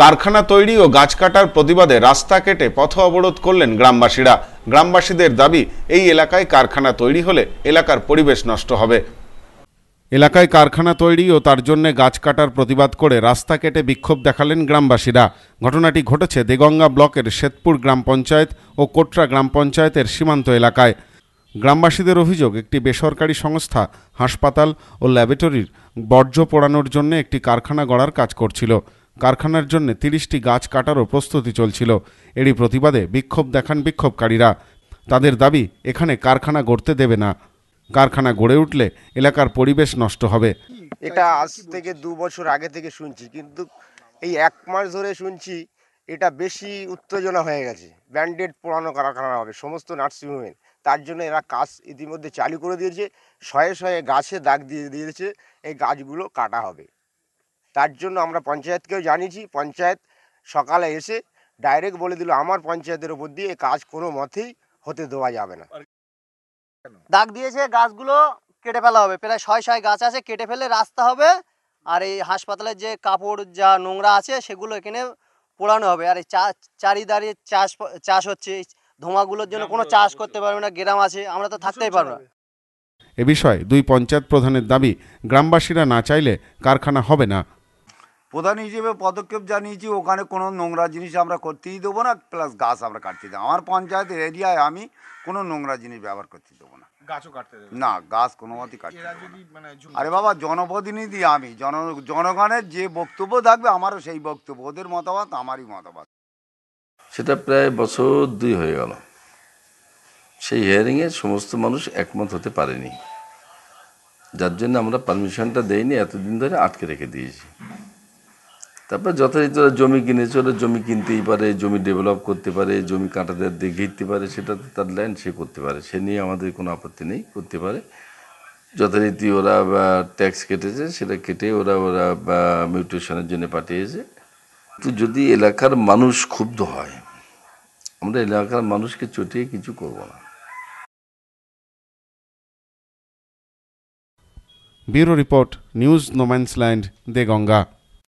কারখানা তৈরি ও গাছ কাটার প্রতিবাদে রাস্তা কেটে পথ অবরোধ করলেন গ্রামবাসীরা গ্রামবাসীদের দাবি এই এলাকায় কারখানা তৈরি হলে এলাকার পরিবেশ নষ্ট হবে এলাকায় কারখানা তৈরি ও তার জন্য গাছ কাটার প্রতিবাদ করে রাস্তা কেটে বিক্ষোভ দেখালেন গ্রামবাসীরা ঘটনাটি ঘটেছে দেগঙ্গা ব্লকের শ্বেতপুর গ্রাম পঞ্চায়েত ও কোটরা গ্রাম পঞ্চায়েতের সীমান্ত এলাকায় গ্রামবাসীদের অভিযোগ একটি বেসরকারি সংস্থা হাসপাতাল ও ল্যাবরেটরির বর্জ্য পোড়ানোর জন্য একটি কারখানা গড়ার কাজ করছিল কারখানার জন্য তিরিশটি গাছ কাটারও প্রস্তুতি চলছিল এরই প্রতিবাদে বিক্ষোভ দেখান বিক্ষোভকারীরা তাদের দাবি এখানে কারখানা গড়তে দেবে না কারখানা গড়ে উঠলে এলাকার পরিবেশ নষ্ট হবে এটা আজ থেকে দু বছর আগে থেকে শুনছি কিন্তু এই এক মাস ধরে শুনছি এটা বেশি উত্তেজনা হয়ে গেছে ব্যান্ডেড পুরানো কারখানা হবে সমস্ত নার্সিংহোমের তার জন্য এরা কাজ ইতিমধ্যে চালু করে দিয়েছে শয়ে শয়ে গাছে দাগ দিয়ে দিয়েছে এই গাছগুলো কাটা হবে তার জন্য আমরা পঞ্চায়েতকেও জানিয়েছি পঞ্চায়েত সকালে এসে ডাইরেক্ট বলে দিল আমার পঞ্চায়েতের উপর দিয়ে কাজ কোনো মতেই হতে দেওয়া যাবে না দাগ দিয়েছে গাছগুলো কেটে ফেলা হবে প্রায় ছয় ছয় গাছ আছে কেটে ফেলে রাস্তা হবে আর এই হাসপাতালের যে কাপড় যা নোংরা আছে সেগুলো এখানে পোড়ানো হবে আর এই চারিদারে চাষ চাষ হচ্ছে ধোঁয়াগুলোর জন্য কোনো চাষ করতে পারবে না গ্রাম আছে আমরা তো থাকতেই পারবো না এ বিষয়ে দুই পঞ্চায়েত প্রধানের দাবি গ্রামবাসীরা না চাইলে কারখানা হবে না প্রধান হিসেবে পদক্ষেপ জানিয়েছি ওখানে কোনো নোংরা জিনিস আমরা করতেই দেবো না প্লাস গাছ আমরা কাটতে দেবো আমার পঞ্চায়েতের এরিয়ায় আমি কোনো নোংরা জিনিস ব্যবহার করতে দেবো না গাছও কাটতে দেবো না গাছ কোনো মতেই কাটতে দেবো না মানে, আরে বাবা জনপ্রতিনিধি আমি জন জনগণের যে বক্তব্য থাকবে আমারও সেই বক্তব্য ওদের মতামত আমারই মতামত সেটা প্রায় বছর দুই হয়ে গেল সেই হিয়ারিংয়ে সমস্ত মানুষ একমত হতে পারেনি যার জন্য আমরা পারমিশনটা দেইনি এতদিন ধরে আটকে রেখে দিয়েছি তারপরে যথাযথ জমি কিনেছে ওরা জমি কিনতেই পারে জমি ডেভেলপ করতে পারে জমি কাঁটাদের দিয়ে ঘিরতে পারে সেটা তার ল্যান্ড সে করতে পারে সে নিয়ে আমাদের কোনো আপত্তি নেই করতে পারে যথারীতি ওরা ট্যাক্স কেটেছে সেটা কেটে ওরা ওরা মিউটেশনের জন্য পাঠিয়েছে তো যদি এলাকার মানুষ ক্ষুব্ধ হয় আমরা এলাকার মানুষকে চটিয়ে কিছু করব না ব্যুরো রিপোর্ট নিউজ নোম্যান্সল্যান্ড দে গঙ্গা